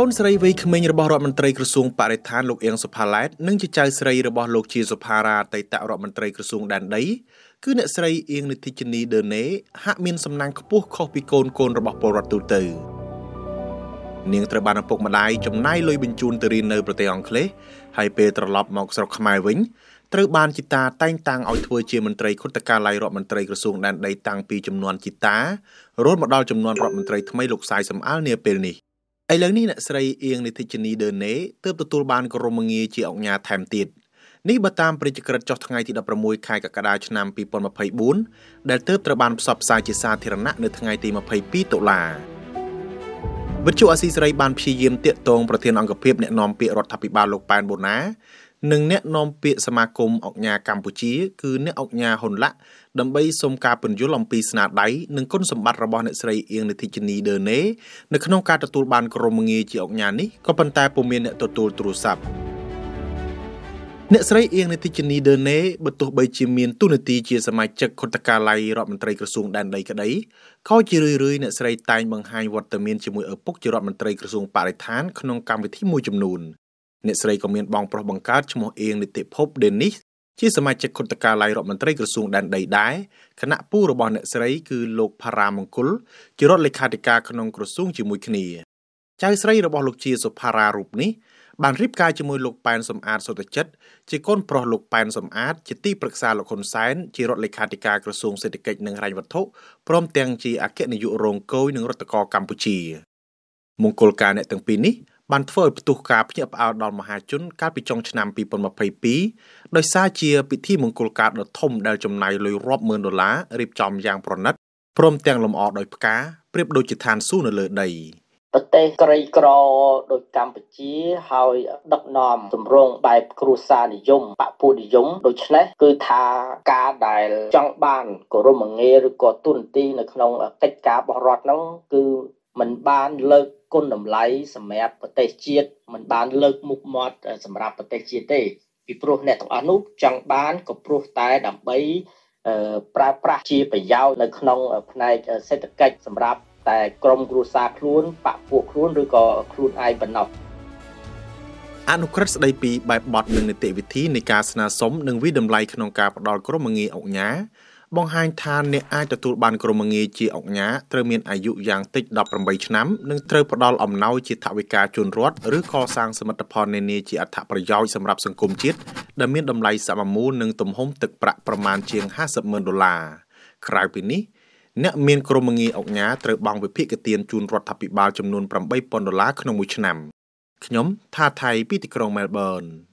កូនស្រីវ័យក្មេងរបស់រដ្ឋមន្ត្រីក្រសួងបរិស្ថានលោកអៀងសុផាឡែតនិងជាចៅស្រីរបស់លោកជាសុផារ៉ាអតីតរដ្ឋមន្ត្រីក្រសួងដែនដីគឺអ្នកស្រីអៀងនិតិជនីដឺណេហាក់មានសំណាងខ្ពស់ខុសពីកូនកូនរបស់ពលរដ្ឋទូទៅនាង ត្រូវបានឪពុកម្ដាយចំណាយលុយបញ្ជូនទៅរៀននៅ ប្រទេសអង់គ្លេសហើយពេលត្រឡប់មកស្រុកខ្មែរវិញត្រូវបានជីតាតែងតាំងឲ្យធ្វើជាមន្ត្រីគុតកាល័យរដ្ឋមន្ត្រីក្រសួងដែនដីតាំងពីចំនួនជីតារហូតមកដល់ចំនួនរដ្ឋមន្ត្រីថ្មីលោកសាយសំអាលនាពេលនេះឥឡូវនេះអ្នកស្រីអៀងនិតិជនីដឺណេទើបទទួលបានក្រមងារជាអង្គការថែមទៀតនេះបើតាមព្រឹត្តិក្រិតចុះថ្ងៃទី16ខែកក្កដាឆ្នាំ2024ដែលទើបត្រូវបានផ្សព្វផ្សាយជាសាធារណៈនៅថ្ងៃទី22តុលាវិទ្យុអាស៊ីសេរីបានព្យាយាមទាក់ទងប្រធានអង្គភិបអ្នកណែនាំពាក្យរដ្ឋាភិបាលលោកប៉ែនបូណានិងអ្នកនាំពាក្យសមាគមអង្គការកម្ពុជាគឺអ្នកអង្គការហ៊ុនឡាក់ដើម្បីសូមការពន្យល់អំពីស្នាដៃនិងគុណសម្បត្តិរបស់អ្នកស្រីអៀងនិធិជនីដឺណេនៅក្នុងការទទួលបានក្រុមងារជាអង្គការនេះក៏ប៉ុន្តែពុំមានអ្នកទទួលទូរស័ព្ទអ្នកស្រីអៀងនិតិជនីដឺណេបើទោះបីជាមានទូនាទីជាសមាជិកគណៈកាល័យរដ្ឋមន្ត្រីក្រសួងដែនដីក្តីក៏ជារឿយរឿយអ្នកស្រីតែងបង្ហាញវត្តមានជាមួយឪពុកជារដ្ឋមន្ត្រីក្រសួងបរិស្ថានក្នុងកម្មវិធីមួយចំនួនអ្នកស្រីក៏មានបងប្រុសបង្កើតឈ្មោះអៀងនិតិភពដេនីសជាសមាជិកគុតកាឡៃរដ្ឋមន្ត្រីក្រសួងដែនដីដែរគណៈពូរបស់អ្នកស្រីគឺលោកផារ៉ាមង្គលជារដ្ឋលេខាធិការក្នុងក្រសួងជាមួយគ្នាចៅស្រីរបស់លោកជាសុផារ៉ារូបនេះបានរៀបការជាមួយលោកប៉ែនសំអាតសុតចិត្តជាកូនប្រុសលោកប៉ែនសំអាតជាទីប្រឹក្សាលោកហ៊ុនសែនជារដ្ឋលេខាធិការក្រសួងសេដ្ឋកិច្ចនិងហិរញ្ញវត្ថុព្រមទាំងជាអគ្គនាយករងគយនឹងរដ្ឋកោកម្ពុជា មង្គលការអ្នកទាំងពីរនេះបានធ្វើឲ្យផ្ទុះការភ្ញាក់ផ្អើលដល់មហាជនកាលពីចុងឆ្នាំ2022ដោយសារជាពិធីមង្គលការដ៏ធំដែលចំណាយលុយរាប់ម៉ឺនដុល្លាររៀបចំយ៉ាងប្រណិតព្រមទាំងលម្អដោយផ្កាប្រៀបដូចជាឋានសួគ៌នៅលើដីប្រទេសក្រីក្រដូចកម្ពុជាហើយដឹកនាំទម្រង់បែបគ្រួសារនិយមបពុនិយមដូច្នេះគឺថាការដែល ចង់បានគោរមងារឬក៏ទុនទីនៅក្នុងកិច្ចការបោះរត់ហ្នឹង គឺมันបានលើកគុណតម្លៃសម្រាប់ប្រទេស ជាតិมันបានលើកមុខមាត់សម្រាប់ប្រទេសជាតិទេ ពីព្រោះអ្នកទាំងអស់នោះចង់បានក៏ព្រោះតែ ដើម្បីប្រើប្រាស់ជាប្រយោជន៍នៅ ក្នុង ផ្នែកសេដ្ឋកិច្ចសម្រាប់តែក្រុមគ្រួសារខ្លួនបពពួកខ្លួនឬក៏ខ្លួនឯងប៉ុណ្ណោះអនុក្រឹត្យស្ដីពីបែបបទនិងនីតិវិធីនៃការស្នើសុំនិងវិដំឡៃក្នុងការផ្ដល់ក្រមងារអង្គការបង្ហាញថាអ្នកអាចទទួលបានក្រមងារជាអង្គការត្រូវមានអាយុយ៉ាងតិច18ឆ្នាំនិងត្រូវផ្ដល់អំណោយជាថវិកាជូនរដ្ឋឬកសាងសមិទ្ធផលនានាជាអត្ថប្រយោជន៍សម្រាប់សង្គមជាតិដែលមានតម្លៃសមមូលនិងទំហំទឹកប្រាក់ប្រមាណជាង50ម៉ឺនដុល្លារក្រៅពីនេះអ្នកមានក្រមងារអង្គការត្រូវបង់វិភាគទានជូនរដ្ឋាភិបាលចំនួន8000ដុល្លារក្នុងមួយឆ្នាំខ្ញុំថាថៃពីទីក្រុងមែលប៊ន